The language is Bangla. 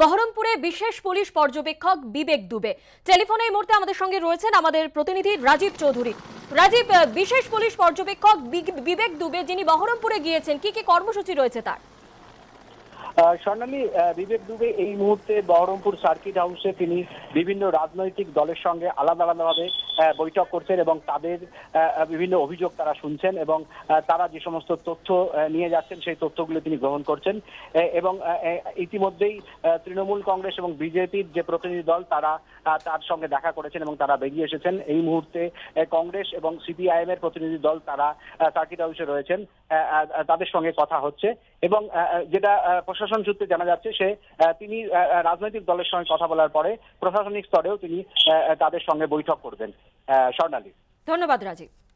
বহরমপুরে বিশেষ পুলিশ পর্যবেক্ষক বিবেক দুবে টেলিফোনে এই মুহূর্তে আমাদের সঙ্গে রয়েছেন আমাদের প্রতিনিধি রাজীব চৌধুরী রাজীব বিশেষ পুলিশ পর্যবেক্ষক বিবেক দুবে যিনি বহরমপুরে গিয়েছেন কি কি কর্মসূচি রয়েছে তার স্বর্ণালী বিবেক দুবে এই মুহূর্তে বহরমপুর সার্কিট হাউসে তিনি বিভিন্ন রাজনৈতিক দলের সঙ্গে আলাদা আলাদাভাবে বৈঠক করছেন এবং তাদের বিভিন্ন অভিযোগ তারা শুনছেন এবং তারা যে সমস্ত তথ্য নিয়ে যাচ্ছেন সেই তথ্যগুলো তিনি গ্রহণ করছেন এবং ইতিমধ্যেই তৃণমূল কংগ্রেস এবং বিজেপির যে প্রতিনিধি দল তারা তার সঙ্গে দেখা করেছেন এবং তারা বেরিয়ে এসেছেন এই মুহূর্তে কংগ্রেস এবং সিপিআইএম এর প্রতিনিধি দল তারা সার্কিট হাউসে রয়েছেন তাদের সঙ্গে কথা হচ্ছে এবং যেটা প্রশাসন প্রশাসন সূত্রে জানা যাচ্ছে সে তিনি রাজনৈতিক দলের সঙ্গে কথা বলার পরে প্রশাসনিক স্তরেও তিনি তাদের সঙ্গে বৈঠক করবেন স্বর্ণালী ধন্যবাদ রাজীব